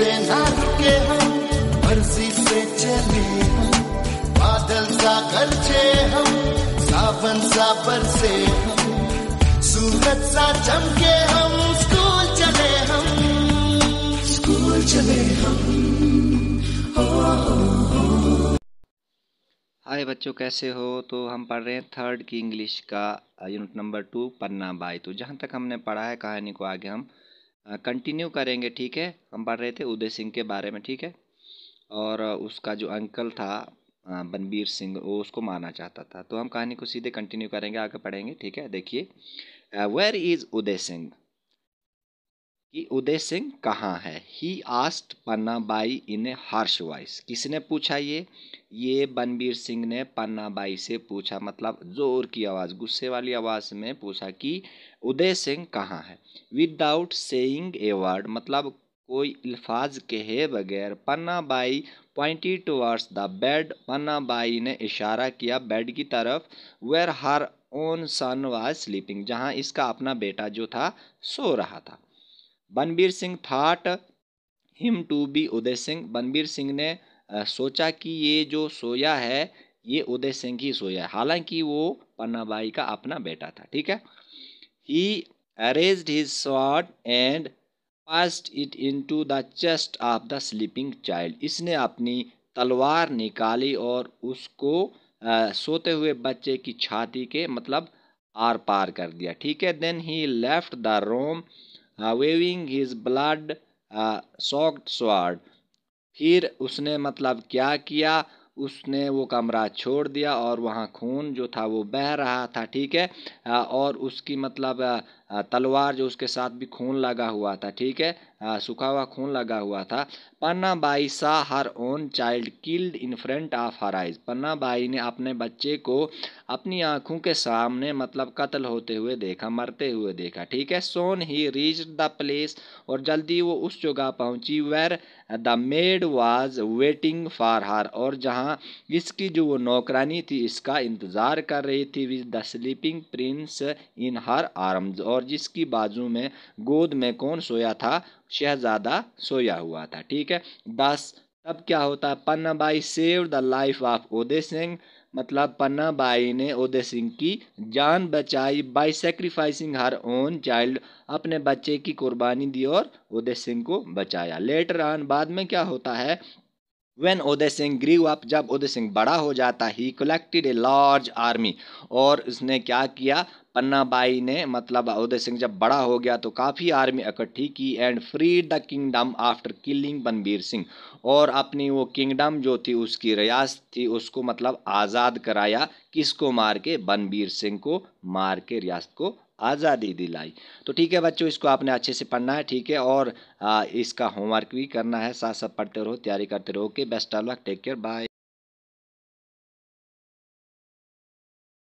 से ना हम से चले हम बादल सा हम सावन सा बरसे हम सा चमके हम स्कूल चले हम स्कूल चले हम हाय बच्चों कैसे हो तो हम पढ़ रहे हैं थर्ड की इंग्लिश का unit number two Panna Bai तो जहाँ तक हमने पढ़ा है कहानी को आगे हम कंटिन्यू करेंगे ठीक है हम पढ़ रहे थे उदय सिंह के बारे में ठीक है और उसका जो अंकल था बनबीर सिंह वो उसको मारना चाहता था तो हम कहानी को सीधे कंटिन्यू करेंगे आगे पढ़ेंगे ठीक है देखिए वेयर इज़ उदय सिंह कि उदय सिंह कहाँ है he asked Pannabai in a harsh voice किसने पूछा ये ये बनबीर सिंह ने पन्नाबाई से पूछा मतलब जोर की आवाज़ गुस्से वाली आवाज़ में पूछा कि उदय सिंह कहाँ है विदाउट सेइंग ए वर्ड मतलब कोई अल्फाज कहे बगैर Pannabai pointed towards the bed Pannabai ने इशारा किया बेड की तरफ where her own son was sleeping जहाँ इसका अपना बेटा जो था सो रहा था Banbir Singh thought him to be Uday Singh Banbir Singh ने सोचा कि ये जो सोया है ये उदय सिंह ही सोया है हालांकि वो पन्नाबाई का अपना बेटा था ठीक है he raised his sword and passed it to the chest of the sleeping child इसने अपनी तलवार निकाली और उसको आ, सोते हुए बच्चे की छाती के मतलब आर पार कर दिया ठीक है then he left the room waving his blood soaked sword फिर उसने मतलब क्या किया उसने वो कमरा छोड़ दिया और वहाँ खून जो था वो बह रहा था ठीक है uh, और उसकी मतलब uh, तलवार जो उसके साथ भी खून लगा हुआ था ठीक है सूखा हुआ खून लगा हुआ था Panna Bai saw her own child killed in front of her eyes Panna Bai ने अपने बच्चे को अपनी आंखों के सामने मतलब कत्ल होते हुए देखा मरते हुए देखा ठीक है soon he reach the place और जल्दी वो उस जगह पहुंची where the maid was waiting for her और जहाँ इसकी जो वो नौकरानी थी इसका इंतज़ार कर रही थी with the sleeping prince in her arms और और जिसकी बाजू में गोद में कौन सोया था शहजादा सोया हुआ था ठीक है दस तब क्या होता है Panna Bai save the life of Udai Singh मतलब पन्ना बाई ने उदय सिंह की जान बचाई by sacrificing her own child अपने बच्चे की कुर्बानी दी और उदय सिंह को बचाया लेटर आन बाद में क्या होता है when Udai Singh grew up जब उदय सिंह बड़ा हो जाता ही कलेक्टेड ए लार्ज आर्मी और उसने क्या किया पन्नाबाई ने मतलब उदय सिंह जब बड़ा हो गया तो काफ़ी आर्मी इकट्ठी की and freed the kingdom after killing Banbir Singh और अपनी वो किंगडम जो थी उसकी रियासत थी उसको मतलब आज़ाद कराया किसको मार के बनबीर सिंह को मार के रियासत को आज़ादी दिलाई तो ठीक है बच्चों इसको आपने अच्छे से पढ़ना है ठीक है और आ, इसका होमवर्क भी करना है साथ साथ पढ़ते रहो तैयारी करते रहो के best of luck take care bye